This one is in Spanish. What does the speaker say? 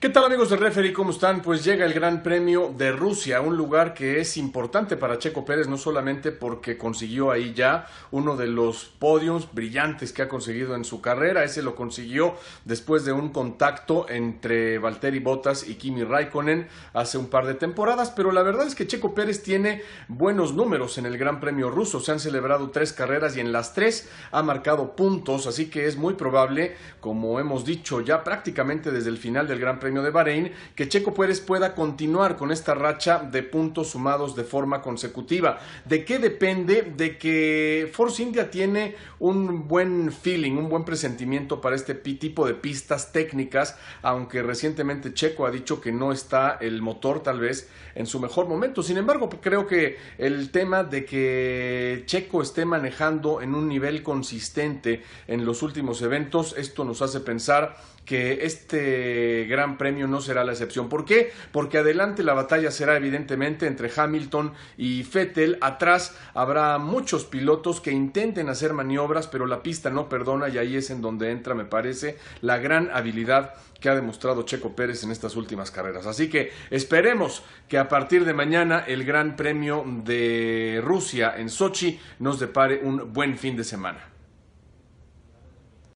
¿Qué tal amigos de Referee? ¿Cómo están? Pues llega el Gran Premio de Rusia, un lugar que es importante para Checo Pérez, no solamente porque consiguió ahí ya uno de los podios brillantes que ha conseguido en su carrera, ese lo consiguió después de un contacto entre Valtteri Bottas y Kimi Raikkonen hace un par de temporadas, pero la verdad es que Checo Pérez tiene buenos números en el Gran Premio ruso, se han celebrado tres carreras y en las tres ha marcado puntos, así que es muy probable, como hemos dicho ya prácticamente desde el final del Gran Premio, Premio de Bahrein, que Checo Pérez pueda continuar con esta racha de puntos sumados de forma consecutiva. ¿De qué depende? De que Force India tiene un buen feeling, un buen presentimiento para este tipo de pistas técnicas, aunque recientemente Checo ha dicho que no está el motor tal vez en su mejor momento. Sin embargo, creo que el tema de que Checo esté manejando en un nivel consistente en los últimos eventos, esto nos hace pensar que este gran Premio no será la excepción. ¿Por qué? Porque adelante la batalla será evidentemente entre Hamilton y Fettel. Atrás habrá muchos pilotos que intenten hacer maniobras, pero la pista no perdona y ahí es en donde entra, me parece, la gran habilidad que ha demostrado Checo Pérez en estas últimas carreras. Así que esperemos que a partir de mañana el Gran Premio de Rusia en Sochi nos depare un buen fin de semana.